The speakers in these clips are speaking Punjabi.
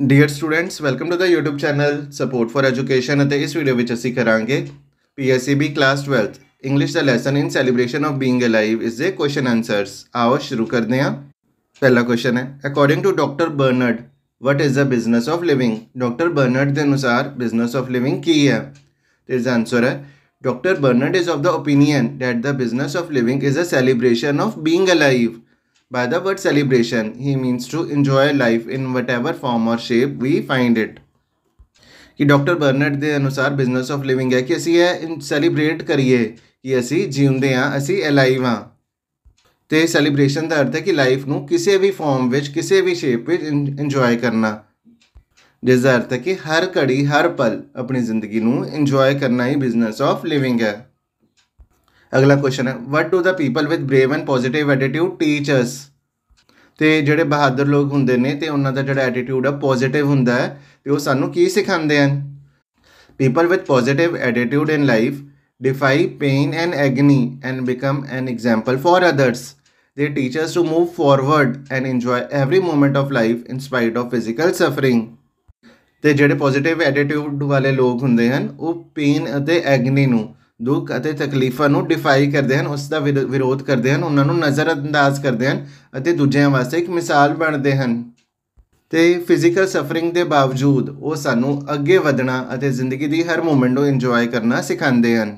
Dear students welcome to the YouTube channel support for education इस वीडियो में असं करा P S C B class twelfth English the lesson in celebration of being alive is the question answers आओ शुरू करते हैं पहला क्वेश्चन है according to doctor Barnard what is the business of living doctor Barnard के अनुसार बिजनेस ऑफ लिविंग की है तो इसका आंसर है doctor Barnard is of the opinion that the business of living is a celebration of being alive By the word celebration, he means to enjoy life in whatever form or shape we find it. ਕਿ ਡਾਕਟਰ ਬਰਨਰਡ ਦੇ ਅਨੁਸਾਰ ਬਿਜ਼ਨਸ ਆਫ ਲਿਵਿੰਗ ਹੈ ਕਿ ਅਸੀਂ ਇਹ ਸੈਲੀਬ੍ਰੇਟ ਕਰੀਏ ਕਿ ਅਸੀਂ ਜੀਉਂਦੇ ਆ ਅਸੀਂ ਅਲਾਈਵ ਆ ਤੇ ਸੈਲੀਬ੍ਰੇਸ਼ਨ ਦਾ ਅਰਥ ਹੈ ਕਿ ਲਾਈਫ ਨੂੰ ਕਿਸੇ ਵੀ ਫਾਰਮ ਵਿੱਚ ਕਿਸੇ ਵੀ ਸ਼ੇਪ ਵਿੱਚ ਇੰਜੋਏ ਕਰਨਾ ਜਿਸ ਦਾ ਅਰਥ ਹੈ ਕਿ ਹਰ ਘੜੀ ਹਰ ਪਲ ਆਪਣੀ ਜ਼ਿੰਦਗੀ ਨੂੰ ਇੰਜੋਏ ਕਰਨਾ ਹੀ ਬਿਜ਼ਨਸ ਆਫ ਲਿਵਿੰਗ ਹੈ ਅਗਲਾ ਕੁਐਸਚਨ ਹੈ what do the people with brave and positive attitude teachers ਤੇ ਜਿਹੜੇ ਬਹਾਦਰ ਲੋਕ ਹੁੰਦੇ ਨੇ ਤੇ ਉਹਨਾਂ ਦਾ ਜਿਹੜਾ ਐਟੀਟਿਊਡ ਆ ਪੋਜ਼ਿਟਿਵ ਹੁੰਦਾ ਹੈ ਤੇ ਉਹ ਸਾਨੂੰ ਕੀ ਸਿਖਾਉਂਦੇ ਹਨ people with positive attitude in life defy pain and agony and become an example for others they teach us to move forward and enjoy every moment of life in spite of physical suffering ਤੇ ਜਿਹੜੇ ਪੋਜ਼ਿਟਿਵ ਐਟੀਟਿਊਡ ਵਾਲੇ ਲੋਕ ਹੁੰਦੇ ਹਨ ਉਹ ਪੇਨ ਅਤੇ ਐਗਨੀ ਨੂੰ ਦੁੱਖ ਅਤੇ ਤਕਲੀਫਾਂ ਨੂੰ ਡਿਫਾਈ ਕਰਦੇ ਹਨ ਉਸ ਦਾ ਵਿਰੋਧ ਕਰਦੇ ਹਨ ਉਹਨਾਂ ਨੂੰ ਨਜ਼ਰਅੰਦਾਜ਼ ਕਰਦੇ ਹਨ ਅਤੇ ਦੂਜਿਆਂ ਵਾਸਤੇ ਇੱਕ ਮਿਸਾਲ ਬਣਦੇ ਹਨ ਤੇ ਫਿਜ਼ੀਕਲ ਸਫਰਿੰਗ ਦੇ ਬਾਵਜੂਦ ਉਹ ਸਾਨੂੰ ਅੱਗੇ ਵਧਣਾ ਅਤੇ ਜ਼ਿੰਦਗੀ ਦੀ ਹਰ ਮੂਮੈਂਟ ਨੂੰ ਇੰਜੋਏ ਕਰਨਾ ਸਿਖਾਉਂਦੇ ਹਨ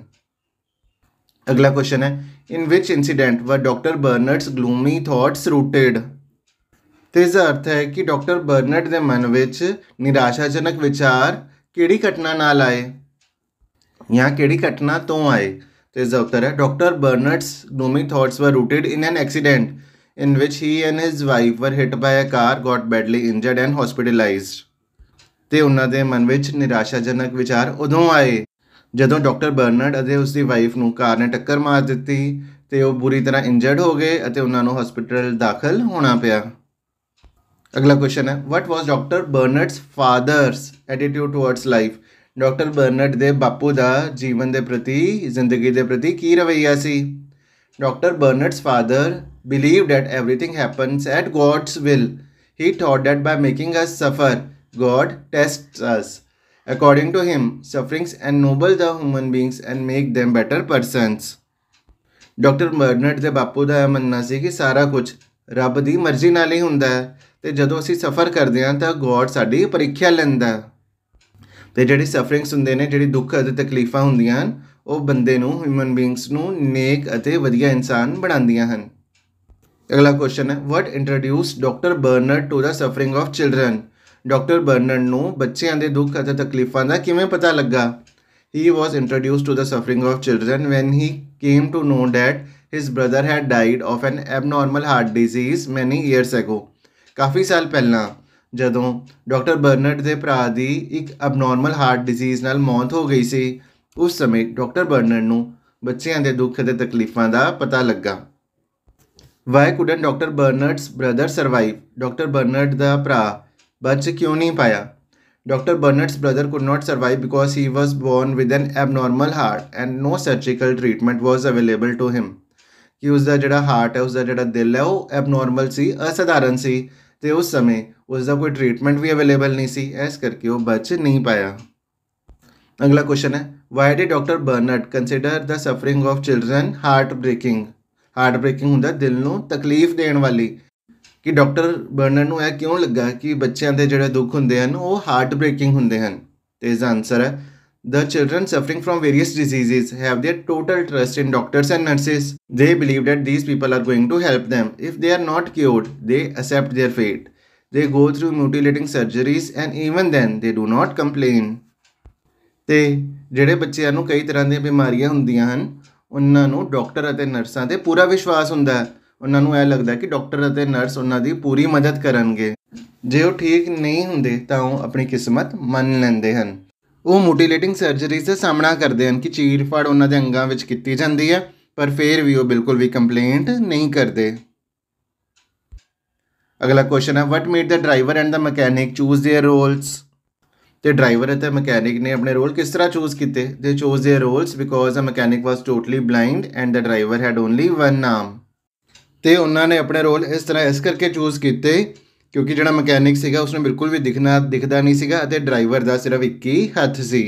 ਅਗਲਾ ਕੁਐਸਚਨ ਹੈ in which incident were doctor Barnard's gloomy thoughts rooted ਤੇ ਇਸ ਦਾ ਅਰਥ ਹੈ ਕਿ ਡਾਕਟਰ ਬਰਨਰਡ ਦੇ ਮਨ ਵਿੱਚ ਨਿਰਾਸ਼ਾਜਨਕ ਵਿਚਾਰ ਕਿਹੜੀ ਘਟਨਾ ਨਾਲ ਆਏ यहाँ कहिड़ी घटना तो आहे तो इसका उत्तर है doctor Barnard's gloomy thoughts were rooted in an accident in which he and his wife were hit by a car, got badly injured and hospitalized. ਤੇ ਉਹਨਾਂ ਦੇ ਮਨ ਵਿੱਚ ਨਿਰਾਸ਼ਾਜਨਕ ਵਿਚਾਰ ਉਦੋਂ ਆਏ ਜਦੋਂ ਡਾਕਟਰ ਬਰਨਰਡ ਅਤੇ ਉਸ ਦੀ ਵਾਈਫ ਨੂੰ ਕਾਰ ਨੇ ਟੱਕਰ ਮਾਰ ਦਿੱਤੀ ਤੇ ਉਹ ਬੁਰੀ ਤਰ੍ਹਾਂ ਇੰਜਰਡ ਹੋ ਗਏ ਅਤੇ ਉਹਨਾਂ ਨੂੰ ਹਸਪੀਟਲ ਦਾਖਲ ਹੋਣਾ ਪਿਆ ਅਗਲਾ ਕੁਐਸਚਨ ਹੈ what was doctor Barnard's father's attitude towards life doctor Barnard ਦੇ ਬਾਪੂ ਦਾ ਜੀਵਨ ਦੇ ਪ੍ਰਤੀ ਜ਼ਿੰਦਗੀ ਦੇ ਪ੍ਰਤੀ ਕੀ ਰਵਈਆ ਸੀ doctor Barnard's father believed that everything happens at God's will he taught that by making us suffer God tests us according to him sufferings and noble the human beings and make them better persons doctor Barnard ਦੇ ਬਾਪੂ ਦਾ ਇਹ ਮੰਨਣਾ ਸੀ ਕਿ ਸਾਰਾ ਕੁਝ ਰੱਬ ਦੀ ਮਰਜ਼ੀ ਨਾਲ ਹੀ ਹੁੰਦਾ ਹੈ ਤੇ ਜਦੋਂ ਅਸੀਂ ਸਫਰ ਕਰਦੇ ਹਾਂ ਤਾਂ ਗੋਡ ਸਾਡੀ ਪਰਖਿਆ ਲੈਂਦਾ ਹੈ ਤੇ ਜਿਹੜੀ ਸਫਰਿੰਗਸ ਹੁੰਦੇ ਨੇ ਜਿਹੜੀ ਦੁੱਖ ਅਤੇ ਤਕਲੀਫਾਂ ਹੁੰਦੀਆਂ ਹਨ ਉਹ ਬੰਦੇ ਨੂੰ ਹਿਊਮਨ ਬੀਇੰਗਸ ਨੂੰ ਨੇਕ ਅਤੇ ਵਧੀਆ ਇਨਸਾਨ ਬਣਾਉਂਦੀਆਂ ਹਨ ਅਗਲਾ ਕੁਐਸਚਨ ਹੈ what introduced doctor Barnard to the suffering of children doctor Barnard ਨੂੰ ਬੱਚਿਆਂ ਦੇ ਦੁੱਖ ਅਤੇ ਤਕਲੀਫਾਂ ਦਾ ਕਿਵੇਂ ਪਤਾ ਲੱਗਾ he was introduced to the suffering of children when he came to know that his brother had died of an abnormal heart disease many years ago ਕਾਫੀ ਸਾਲ ਪਹਿਲਾਂ ਜਦੋਂ ਡਾਕਟਰ ਬਰਨਰਡ ਦੇ ਭਰਾ ਦੀ ਇੱਕ ਅਬਨੋਰਮਲ ਹਾਰਟ ਡਿਜ਼ੀਜ਼ ਨਾਲ ਮੌਤ ਹੋ ਗਈ ਸੀ ਉਸ ਸਮੇਂ ਡਾਕਟਰ ਬਰਨਰਡ ਨੂੰ ਬੱਚਿਆਂ ਦੇ ਦੁੱਖ ਅਤੇ ਤਕਲੀਫਾਂ ਦਾ ਪਤਾ ਲੱਗਾ why couldn't doctor Barnard's brother survive doctor Barnard ਦਾ ਭਰਾ ਬਚ ਕਿਉਂ ਨਹੀਂ ਪਾਇਆ doctor Barnard's brother could not survive because he was born with an abnormal heart and no surgical treatment was available to him ਕਿ ਉਸ ਦਾ ਜਿਹੜਾ ਹਾਰਟ ਹੈ ਉਸ ਦਾ ਜਿਹੜਾ ਦਿਲ ਹੈ ਉਹ ਐਬਨੋਰਮਲ ਸੀ ਅਸਧਾਰਨ ਸੀ ਤੇ ਉਸ ਸਮੇਂ ਉਸ ਦਾ ਕੋਈ ਟ੍ਰੀਟਮੈਂਟ ਵੀ ਅਵੇਲੇਬਲ ਨਹੀਂ ਸੀ ਇਸ ਕਰਕੇ ਉਹ ਬਚ ਨਹੀਂ ਪਾਇਆ ਅਗਲਾ ਕੁਐਸਚਨ ਹੈ why did doctor Barnard consider the suffering of children heartbreaking heartbreaking ਹੁੰਦਾ ਦਿਲ ਨੂੰ ਤਕਲੀਫ ਦੇਣ ਵਾਲੀ ਕਿ ਡਾਕਟਰ ਬਰਨਰਡ ਨੂੰ ਇਹ ਕਿਉਂ ਲੱਗਾ ਕਿ ਬੱਚਿਆਂ ਦੇ ਜਿਹੜੇ ਦੁੱਖ ਹੁੰਦੇ ਹਨ ਉਹ ਹਾਰਟ ਬ੍ਰੇਕਿੰਗ ਹੁੰਦੇ ਹਨ ਤੇ ਇਸ ਦਾ ਆਨਸਰ ਹੈ The children suffering from various diseases have their total trust in doctors and nurses. They believe that these people are going to help them. If they are not cured, they accept their fate. They go through mutilating surgeries and even then they do not complain. ਤੇ ਜਿਹੜੇ ਬੱਚਿਆਂ ਨੂੰ ਕਈ ਤਰ੍ਹਾਂ ਦੀਆਂ ਬਿਮਾਰੀਆਂ ਹੁੰਦੀਆਂ ਹਨ ਉਹਨਾਂ ਨੂੰ ਡਾਕਟਰ ਅਤੇ ਨਰਸਾਂ ਤੇ ਪੂਰਾ ਵਿਸ਼ਵਾਸ ਹੁੰਦਾ ਹੈ ਉਹਨਾਂ ਨੂੰ ਇਹ ਲੱਗਦਾ ਕਿ ਡਾਕਟਰ ਅਤੇ ਨਰਸ ਉਹਨਾਂ ਦੀ ਪੂਰੀ ਮਦਦ ਕਰਨਗੇ ਜੇ ਉਹ ਠੀਕ ਨਹੀਂ ਹੁੰਦੇ ਤਾਂ ਉਹ ਆਪਣੀ ਕਿਸਮਤ ਮੰਨ ਲੈਂਦੇ ਹਨ ਉਹ ਮੋਟੀਲੇਟਿੰਗ ਸਰਜਰੀਜ਼ ਦਾ ਸਾਹਮਣਾ ਕਰਦੇ ਹਨ ਕਿ ਚੀਰ ਫੜ ਉਹਨਾਂ ਦੇ ਅੰਗਾਂ ਵਿੱਚ ਕੀਤੀ ਜਾਂਦੀ ਹੈ ਪਰ ਫਿਰ ਵੀ ਉਹ ਬਿਲਕੁਲ ਵੀ ਕੰਪਲੇਂਟ ਨਹੀਂ ਕਰਦੇ ਅਗਲਾ ਕੁਐਸਚਨ ਹੈ what made the driver and the mechanic choose their roles ਤੇ ਡਰਾਈਵਰ ਅਤੇ ਮਕੈਨਿਕ ਨੇ ਆਪਣੇ ਰੋਲ ਕਿਸ ਤਰ੍ਹਾਂ ਚੂਜ਼ ਕੀਤੇ they choose their roles because the mechanic was totally blind and the driver had only one arm ਤੇ ਉਹਨਾਂ ਨੇ ਆਪਣੇ ਰੋਲ ਇਸ ਤਰ੍ਹਾਂ ਇਸ ਕਰਕੇ ਚੂਜ਼ ਕੀਤੇ ਕਿਉਂਕਿ ਜਿਹੜਾ ਮਕੈਨਿਕ ਸੀਗਾ ਉਸਨੇ ਬਿਲਕੁਲ ਵੀ ਦਿਖਣਾ ਦਿਖਦਾ ਨਹੀਂ ਸੀਗਾ ਅਤੇ ਡਰਾਈਵਰ ਦਾ ਸਿਰਫ ਇੱਕ ਹੀ ਹੱਥ ਸੀ